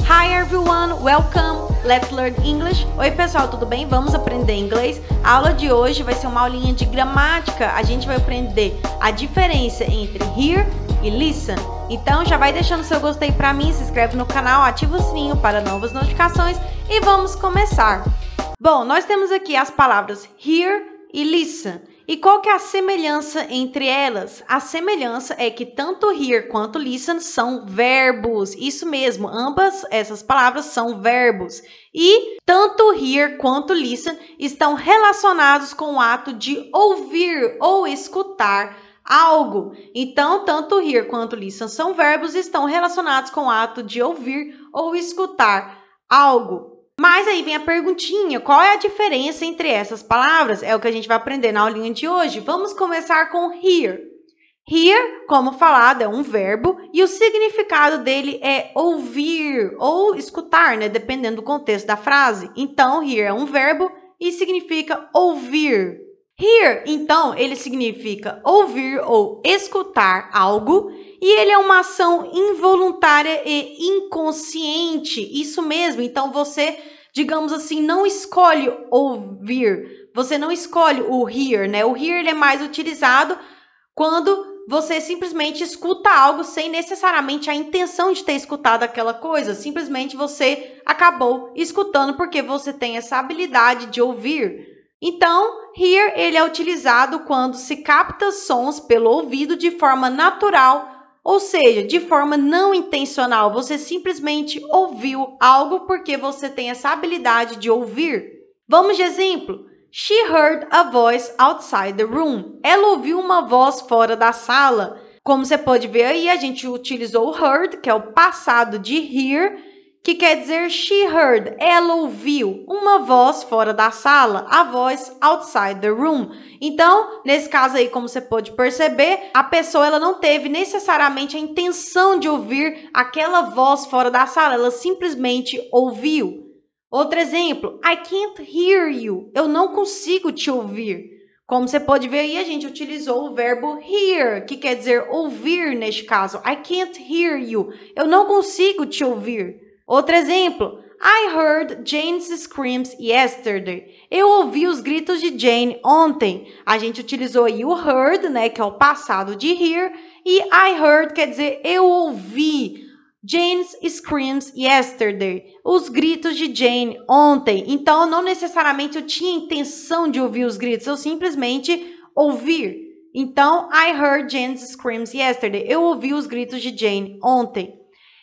Hi everyone, welcome. Let's learn English. Oi pessoal, tudo bem? Vamos aprender inglês. A aula de hoje vai ser uma aulinha de gramática. A gente vai aprender a diferença entre hear e listen. Então já vai deixando seu gostei para mim, se inscreve no canal, ativa o sininho para novas notificações e vamos começar. Bom, nós temos aqui as palavras hear e listen. E qual que é a semelhança entre elas? A semelhança é que tanto hear quanto listen são verbos. Isso mesmo, ambas essas palavras são verbos. E tanto hear quanto listen estão relacionados com o ato de ouvir ou escutar algo. Então, tanto hear quanto listen são verbos e estão relacionados com o ato de ouvir ou escutar algo. Mas aí vem a perguntinha: qual é a diferença entre essas palavras? É o que a gente vai aprender na aulinha de hoje. Vamos começar com hear. Hear, como falado, é um verbo e o significado dele é ouvir ou escutar, né? Dependendo do contexto da frase. Então, hear é um verbo e significa ouvir. Hear, então, ele significa ouvir ou escutar algo e ele é uma ação involuntária e inconsciente. Isso mesmo. Então você digamos assim, não escolhe ouvir. Você não escolhe o hear, né? O hear é mais utilizado quando você simplesmente escuta algo sem necessariamente a intenção de ter escutado aquela coisa, simplesmente você acabou escutando porque você tem essa habilidade de ouvir. Então, hear ele é utilizado quando se capta sons pelo ouvido de forma natural ou seja, de forma não intencional, você simplesmente ouviu algo porque você tem essa habilidade de ouvir. Vamos de exemplo. She heard a voice outside the room. Ela ouviu uma voz fora da sala. Como você pode ver aí, a gente utilizou o heard, que é o passado de hear, que quer dizer she heard, ela ouviu uma voz fora da sala, a voz outside the room. Então, nesse caso aí, como você pode perceber, a pessoa ela não teve necessariamente a intenção de ouvir aquela voz fora da sala, ela simplesmente ouviu. Outro exemplo, I can't hear you. Eu não consigo te ouvir. Como você pode ver aí, a gente utilizou o verbo hear, que quer dizer ouvir neste caso. I can't hear you. Eu não consigo te ouvir. Outro exemplo: I heard Jane's screams yesterday. Eu ouvi os gritos de Jane ontem. A gente utilizou aí o heard, né, que é o passado de hear, e I heard quer dizer eu ouvi. Jane's screams yesterday. Os gritos de Jane ontem. Então, não necessariamente eu tinha intenção de ouvir os gritos, eu simplesmente ouvir. Então, I heard Jane's screams yesterday. Eu ouvi os gritos de Jane ontem.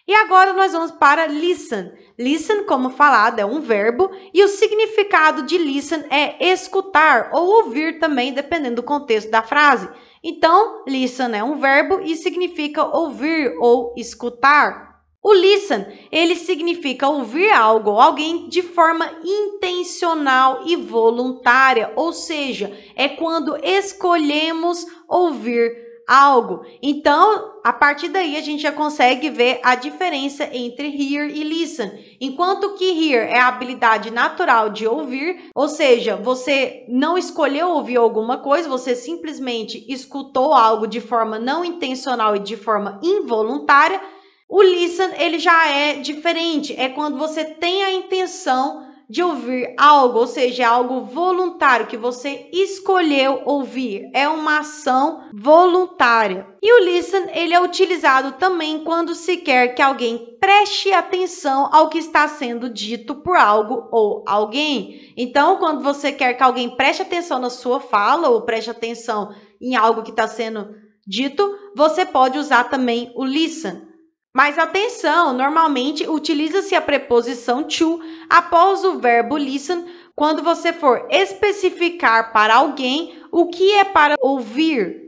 E agora nós vamos para listen. Listen, como falado, é um verbo e o significado de listen é escutar ou ouvir também, dependendo do contexto da frase. Então, listen é um verbo e significa ouvir ou escutar. O listen, ele significa ouvir algo ou alguém de forma intencional e voluntária, ou seja, é quando escolhemos ouvir algo. Então, a partir daí a gente já consegue ver a diferença entre hear e listen. Enquanto que hear é a habilidade natural de ouvir, ou seja, você não escolheu ouvir alguma coisa, você simplesmente escutou algo de forma não intencional e de forma involuntária. O listen, ele já é diferente, é quando você tem a intenção de ouvir algo, ou seja, é algo voluntário que você escolheu ouvir. É uma ação voluntária. E o listen, ele é utilizado também quando se quer que alguém preste atenção ao que está sendo dito por algo ou alguém. Então, quando você quer que alguém preste atenção na sua fala ou preste atenção em algo que está sendo dito, você pode usar também o listen. Mas atenção, normalmente utiliza-se a preposição to após o verbo listen quando você for especificar para alguém o que é para ouvir.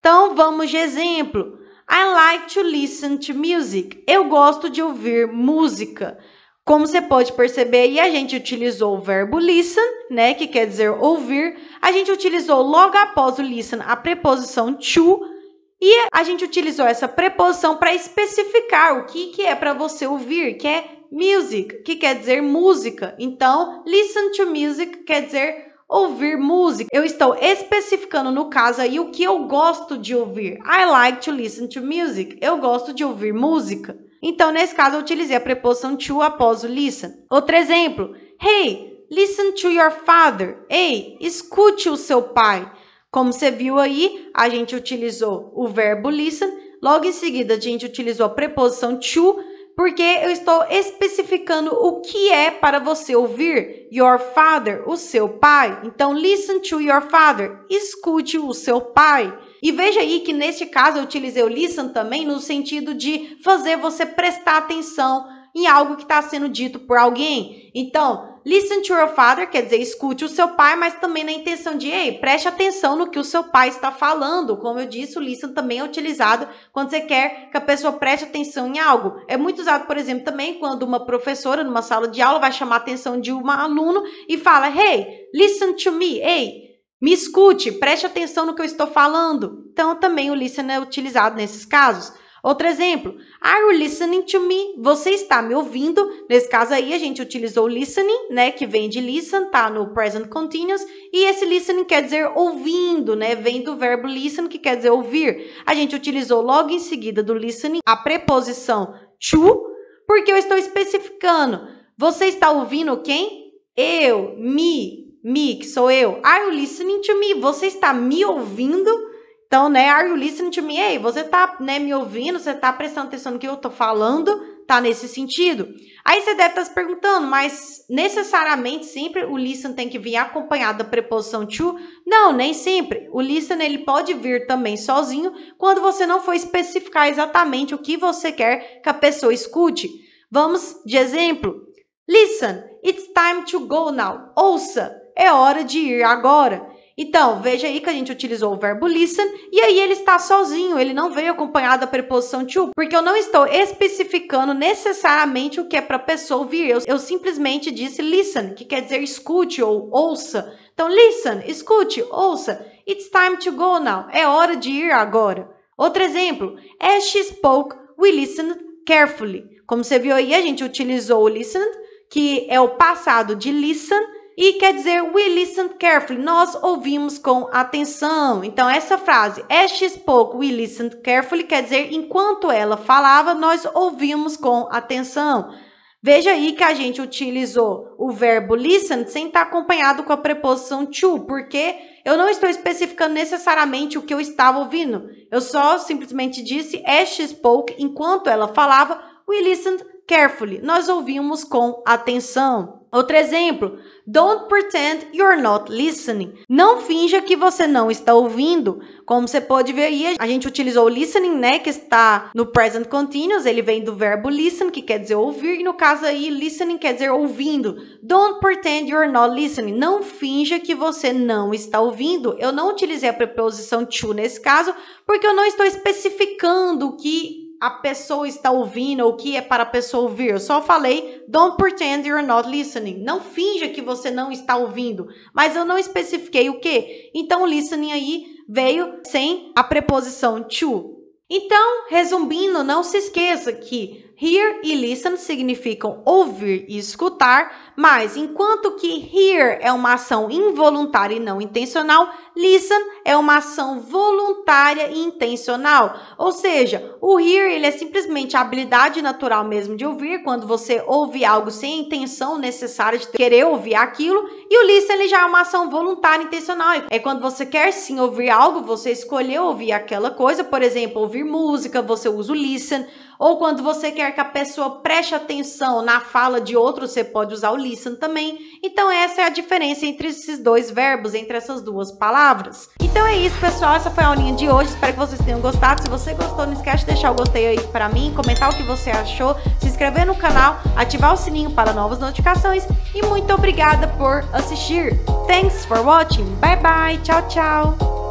Então vamos de exemplo. I like to listen to music. Eu gosto de ouvir música. Como você pode perceber a gente utilizou o verbo listen, né, que quer dizer ouvir. A gente utilizou logo após o listen a preposição to e a gente utilizou essa preposição para especificar o que, que é para você ouvir, que é music, que quer dizer música. Então, listen to music quer dizer ouvir música. Eu estou especificando no caso aí o que eu gosto de ouvir. I like to listen to music. Eu gosto de ouvir música. Então, nesse caso, eu utilizei a preposição to após o listen. Outro exemplo: Hey, listen to your father. Ei, hey, escute o seu pai. Como você viu aí, a gente utilizou o verbo listen, logo em seguida a gente utilizou a preposição to, porque eu estou especificando o que é para você ouvir. Your father, o seu pai. Então, listen to your father, escute o seu pai. E veja aí que neste caso eu utilizei o listen também no sentido de fazer você prestar atenção em algo que está sendo dito por alguém. Então, listen to your father, quer dizer, escute o seu pai, mas também na intenção de, ei, preste atenção no que o seu pai está falando. Como eu disse, o listen também é utilizado quando você quer que a pessoa preste atenção em algo. É muito usado, por exemplo, também quando uma professora numa sala de aula vai chamar a atenção de um aluno e fala, hey, listen to me, ei, me escute, preste atenção no que eu estou falando. Então, também o listen é utilizado nesses casos. Outro exemplo, are you listening to me? Você está me ouvindo? Nesse caso aí, a gente utilizou listening, né, que vem de listen, tá no present continuous, e esse listening quer dizer ouvindo, né, vem do verbo listen, que quer dizer ouvir. A gente utilizou logo em seguida do listening a preposição to, porque eu estou especificando. Você está ouvindo quem? Eu, me, me, que sou eu. Are you listening to me? Você está me ouvindo? Então, né, are you listening to me? Ei, você tá, né, me ouvindo? Você tá prestando atenção no que eu tô falando? Tá nesse sentido? Aí você deve estar tá se perguntando, mas necessariamente sempre o listen tem que vir acompanhado da preposição to? Não, nem sempre. O listen ele pode vir também sozinho quando você não for especificar exatamente o que você quer que a pessoa escute. Vamos de exemplo. Listen, it's time to go now. Ouça, é hora de ir agora. Então, veja aí que a gente utilizou o verbo listen e aí ele está sozinho, ele não veio acompanhado da preposição to, porque eu não estou especificando necessariamente o que é para a pessoa ouvir. Eu, eu simplesmente disse listen, que quer dizer escute ou ouça. Então, listen, escute, ouça. It's time to go now. É hora de ir agora. Outro exemplo. As she spoke, we listened carefully. Como você viu aí, a gente utilizou o listened, que é o passado de listen, e quer dizer we listened carefully, nós ouvimos com atenção. Então, essa frase, as she spoke, we listened carefully, quer dizer enquanto ela falava, nós ouvimos com atenção. Veja aí que a gente utilizou o verbo listen sem estar acompanhado com a preposição to, porque eu não estou especificando necessariamente o que eu estava ouvindo. Eu só simplesmente disse as she spoke, enquanto ela falava, we listened carefully. Nós ouvimos com atenção. Outro exemplo: Don't pretend you're not listening. Não finja que você não está ouvindo. Como você pode ver aí, a gente utilizou o listening, né, que está no present continuous, ele vem do verbo listen, que quer dizer ouvir, e no caso aí listening quer dizer ouvindo. Don't pretend you're not listening. Não finja que você não está ouvindo. Eu não utilizei a preposição to nesse caso, porque eu não estou especificando o que a pessoa está ouvindo ou que é para a pessoa ouvir. Eu só falei, don't pretend you're not listening. Não finja que você não está ouvindo. Mas eu não especifiquei o que. Então, listening aí veio sem a preposição to. Então, resumindo, não se esqueça que Hear e listen significam ouvir e escutar, mas enquanto que hear é uma ação involuntária e não intencional, listen é uma ação voluntária e intencional. Ou seja, o hear ele é simplesmente a habilidade natural mesmo de ouvir, quando você ouve algo sem a intenção necessária de querer ouvir aquilo, e o listen ele já é uma ação voluntária e intencional. É quando você quer sim ouvir algo, você escolheu ouvir aquela coisa, por exemplo, ouvir música, você usa o listen ou quando você quer que a pessoa preste atenção na fala de outro, você pode usar o listen também. Então essa é a diferença entre esses dois verbos, entre essas duas palavras. Então é isso, pessoal, essa foi a aulinha de hoje. Espero que vocês tenham gostado. Se você gostou, não esquece de deixar o gostei aí para mim, comentar o que você achou, se inscrever no canal, ativar o sininho para novas notificações e muito obrigada por assistir. Thanks for watching. Bye bye. Tchau, tchau.